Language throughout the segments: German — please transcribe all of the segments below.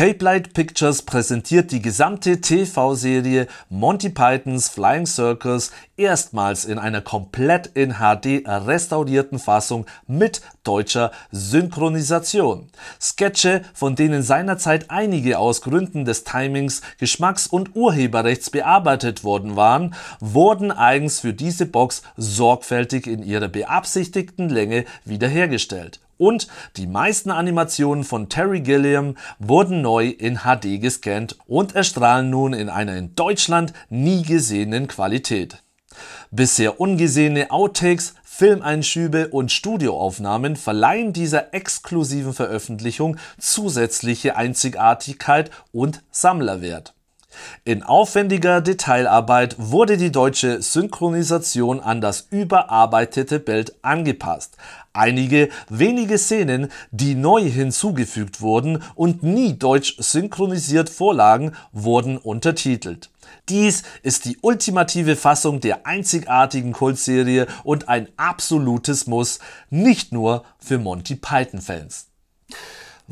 Cape Light Pictures präsentiert die gesamte TV-Serie Monty Pythons Flying Circus erstmals in einer komplett in HD restaurierten Fassung mit deutscher Synchronisation. Sketche, von denen seinerzeit einige aus Gründen des Timings, Geschmacks und Urheberrechts bearbeitet worden waren, wurden eigens für diese Box sorgfältig in ihrer beabsichtigten Länge wiederhergestellt. Und die meisten Animationen von Terry Gilliam wurden neu in HD gescannt und erstrahlen nun in einer in Deutschland nie gesehenen Qualität. Bisher ungesehene Outtakes, Filmeinschübe und Studioaufnahmen verleihen dieser exklusiven Veröffentlichung zusätzliche Einzigartigkeit und Sammlerwert. In aufwendiger Detailarbeit wurde die deutsche Synchronisation an das überarbeitete Bild angepasst, einige wenige Szenen, die neu hinzugefügt wurden und nie deutsch synchronisiert vorlagen, wurden untertitelt. Dies ist die ultimative Fassung der einzigartigen Kultserie und ein absolutes Muss, nicht nur für Monty Python-Fans.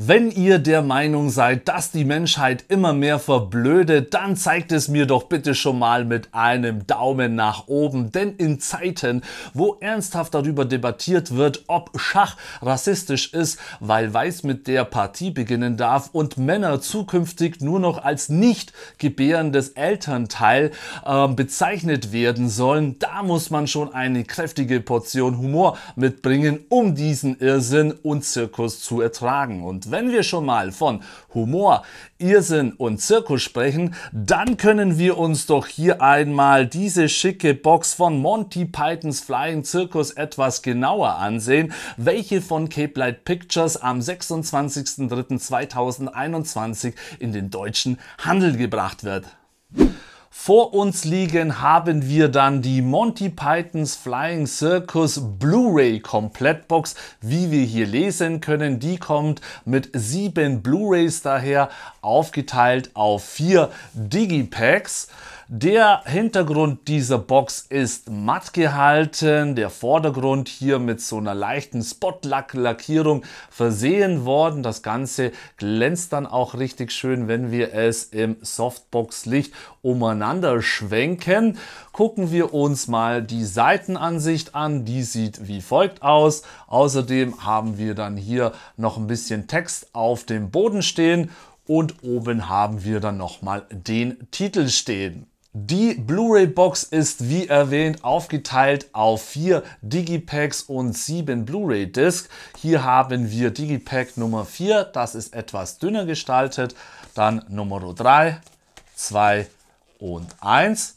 Wenn ihr der Meinung seid, dass die Menschheit immer mehr verblödet, dann zeigt es mir doch bitte schon mal mit einem Daumen nach oben. Denn in Zeiten, wo ernsthaft darüber debattiert wird, ob Schach rassistisch ist, weil Weiß mit der Partie beginnen darf und Männer zukünftig nur noch als nicht gebärendes Elternteil äh, bezeichnet werden sollen, da muss man schon eine kräftige Portion Humor mitbringen, um diesen Irrsinn und Zirkus zu ertragen. Und wenn wir schon mal von Humor, Irrsinn und Zirkus sprechen, dann können wir uns doch hier einmal diese schicke Box von Monty Pythons Flying Circus etwas genauer ansehen, welche von Cape Light Pictures am 26.03.2021 in den deutschen Handel gebracht wird. Vor uns liegen haben wir dann die Monty Pythons Flying Circus Blu-ray Komplettbox, wie wir hier lesen können. Die kommt mit sieben Blu-rays daher, aufgeteilt auf vier Digipacks. Der Hintergrund dieser Box ist matt gehalten, der Vordergrund hier mit so einer leichten Spotlack-Lackierung versehen worden. Das Ganze glänzt dann auch richtig schön, wenn wir es im Softbox-Licht umeinander schwenken. Gucken wir uns mal die Seitenansicht an, die sieht wie folgt aus. Außerdem haben wir dann hier noch ein bisschen Text auf dem Boden stehen und oben haben wir dann nochmal den Titel stehen. Die Blu-ray-Box ist wie erwähnt aufgeteilt auf vier Digipacks und sieben blu ray discs Hier haben wir Digipack Nummer 4, das ist etwas dünner gestaltet, dann Nummer 3, 2 und 1.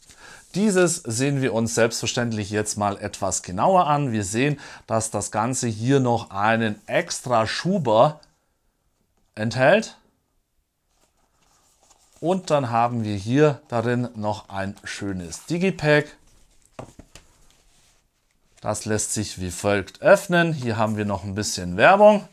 Dieses sehen wir uns selbstverständlich jetzt mal etwas genauer an. Wir sehen, dass das Ganze hier noch einen extra Schuber enthält. Und dann haben wir hier darin noch ein schönes Digipack. Das lässt sich wie folgt öffnen. Hier haben wir noch ein bisschen Werbung.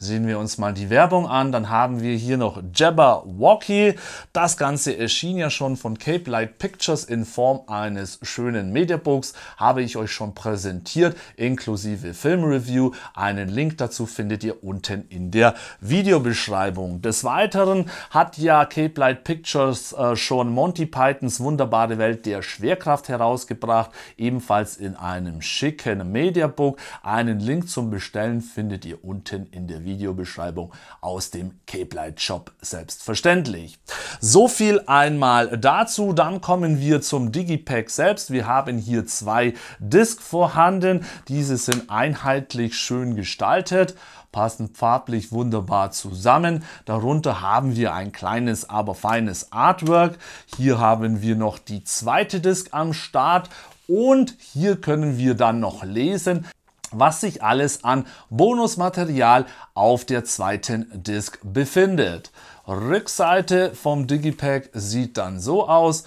Sehen wir uns mal die Werbung an, dann haben wir hier noch Jabberwocky. Das Ganze erschien ja schon von Cape Light Pictures in Form eines schönen Mediabooks, habe ich euch schon präsentiert, inklusive Filmreview. Einen Link dazu findet ihr unten in der Videobeschreibung. Des Weiteren hat ja Cape Light Pictures äh, schon Monty Pythons wunderbare Welt der Schwerkraft herausgebracht, ebenfalls in einem schicken Mediabook. Einen Link zum Bestellen findet ihr unten in der Videobeschreibung. Videobeschreibung aus dem Cape Light Shop selbstverständlich. So viel einmal dazu. Dann kommen wir zum Digipack selbst. Wir haben hier zwei Disk vorhanden. Diese sind einheitlich schön gestaltet passen farblich wunderbar zusammen. Darunter haben wir ein kleines, aber feines Artwork. Hier haben wir noch die zweite Disk am Start und hier können wir dann noch lesen, was sich alles an Bonusmaterial auf der zweiten Disk befindet. Rückseite vom Digipack sieht dann so aus.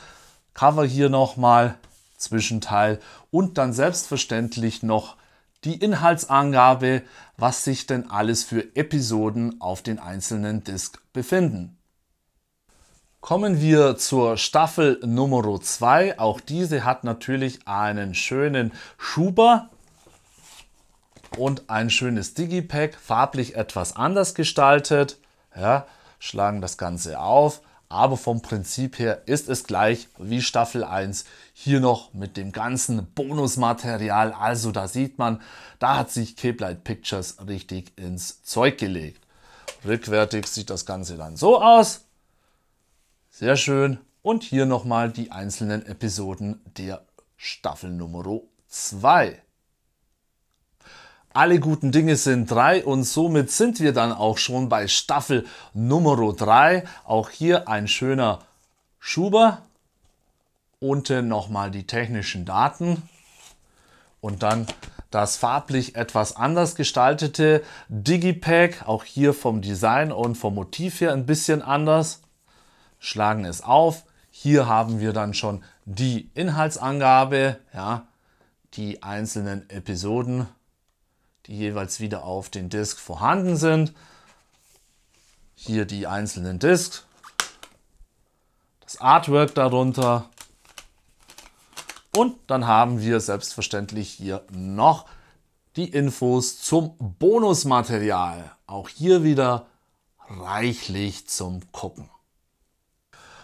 Cover hier nochmal, Zwischenteil und dann selbstverständlich noch die Inhaltsangabe, was sich denn alles für Episoden auf den einzelnen Disk befinden. Kommen wir zur Staffel Nummer 2. Auch diese hat natürlich einen schönen Schuber und ein schönes Digipack, farblich etwas anders gestaltet. Ja, schlagen das Ganze auf, aber vom Prinzip her ist es gleich wie Staffel 1. Hier noch mit dem ganzen Bonusmaterial, also da sieht man, da hat sich Cape Pictures richtig ins Zeug gelegt. Rückwärtig sieht das Ganze dann so aus. Sehr schön. Und hier nochmal die einzelnen Episoden der Staffel Nummer 2. Alle guten Dinge sind drei und somit sind wir dann auch schon bei Staffel Nummer 3. Auch hier ein schöner Schuber. Unten nochmal die technischen Daten und dann das farblich etwas anders gestaltete Digipack. Auch hier vom Design und vom Motiv her ein bisschen anders. Schlagen es auf. Hier haben wir dann schon die Inhaltsangabe, ja, die einzelnen Episoden die jeweils wieder auf den Disk vorhanden sind. Hier die einzelnen Disks, das Artwork darunter und dann haben wir selbstverständlich hier noch die Infos zum Bonusmaterial. Auch hier wieder reichlich zum Gucken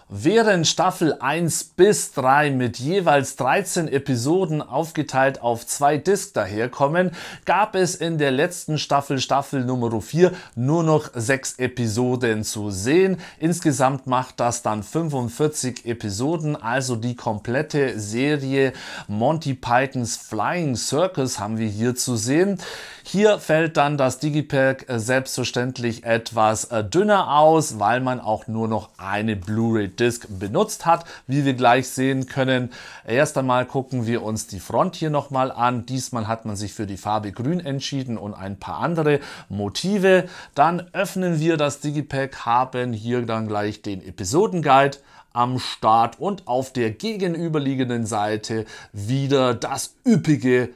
während Staffel 1 bis 3 mit jeweils 13 Episoden aufgeteilt auf zwei Disc daherkommen, gab es in der letzten Staffel, Staffel Nummer 4, nur noch sechs Episoden zu sehen. Insgesamt macht das dann 45 Episoden, also die komplette Serie Monty Pythons Flying Circus haben wir hier zu sehen. Hier fällt dann das Digipack äh, selbstverständlich etwas äh, dünner aus, weil man auch nur noch eine Blu-ray Disk benutzt hat. Wie wir gleich sehen können, erst einmal gucken wir uns die Front hier nochmal an. Diesmal hat man sich für die Farbe Grün entschieden und ein paar andere Motive. Dann öffnen wir das Digipack, haben hier dann gleich den Episodenguide am Start und auf der gegenüberliegenden Seite wieder das üppige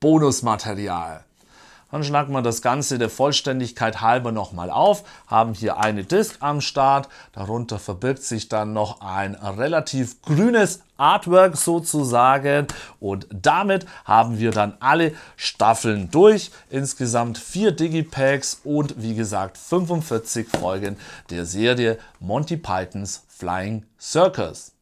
Bonusmaterial. Dann schnacken wir das Ganze der Vollständigkeit halber nochmal auf, haben hier eine Disk am Start, darunter verbirgt sich dann noch ein relativ grünes Artwork sozusagen und damit haben wir dann alle Staffeln durch, insgesamt vier Digipacks und wie gesagt 45 Folgen der Serie Monty Pythons Flying Circus.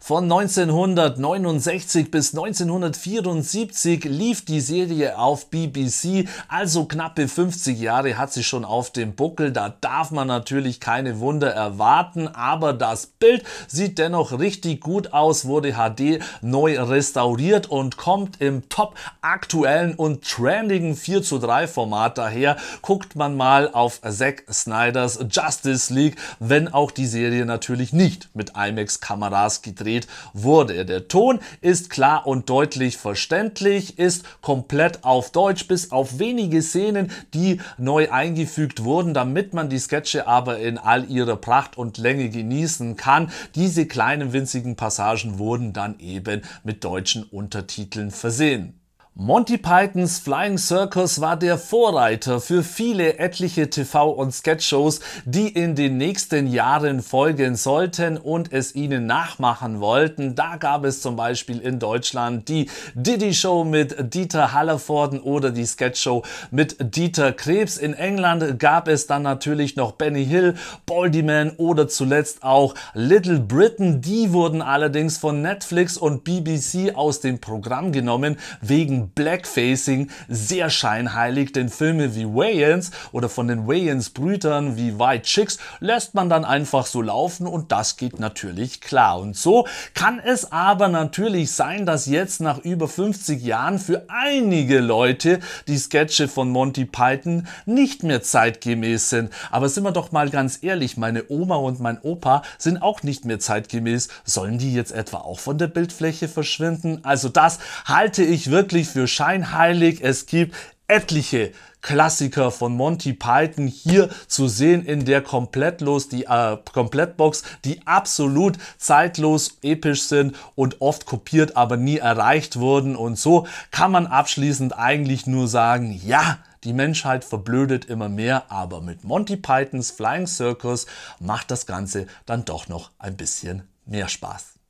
Von 1969 bis 1974 lief die Serie auf BBC, also knappe 50 Jahre hat sie schon auf dem Buckel. Da darf man natürlich keine Wunder erwarten, aber das Bild sieht dennoch richtig gut aus, wurde HD neu restauriert und kommt im top aktuellen und trendigen 4 zu 3 Format daher. Guckt man mal auf Zack Snyders Justice League, wenn auch die Serie natürlich nicht mit IMAX-Kameras Vollgas gedreht wurde. Der Ton ist klar und deutlich verständlich, ist komplett auf Deutsch, bis auf wenige Szenen, die neu eingefügt wurden, damit man die Sketche aber in all ihrer Pracht und Länge genießen kann. Diese kleinen winzigen Passagen wurden dann eben mit deutschen Untertiteln versehen. Monty Pythons Flying Circus war der Vorreiter für viele etliche TV- und Sketchshows, die in den nächsten Jahren folgen sollten und es ihnen nachmachen wollten. Da gab es zum Beispiel in Deutschland die Diddy Show mit Dieter Hallervorden oder die Sketchshow mit Dieter Krebs. In England gab es dann natürlich noch Benny Hill, Baldyman oder zuletzt auch Little Britain. Die wurden allerdings von Netflix und BBC aus dem Programm genommen wegen Blackfacing sehr scheinheilig, denn Filme wie Wayans oder von den Wayans-Brüdern wie White Chicks lässt man dann einfach so laufen und das geht natürlich klar. Und so kann es aber natürlich sein, dass jetzt nach über 50 Jahren für einige Leute die Sketche von Monty Python nicht mehr zeitgemäß sind. Aber sind wir doch mal ganz ehrlich, meine Oma und mein Opa sind auch nicht mehr zeitgemäß. Sollen die jetzt etwa auch von der Bildfläche verschwinden? Also das halte ich wirklich für scheinheilig. Es gibt etliche Klassiker von Monty Python hier zu sehen in der komplettlos die äh, Komplettbox, die absolut zeitlos episch sind und oft kopiert, aber nie erreicht wurden und so kann man abschließend eigentlich nur sagen, ja, die Menschheit verblödet immer mehr, aber mit Monty Pythons Flying Circus macht das Ganze dann doch noch ein bisschen mehr Spaß.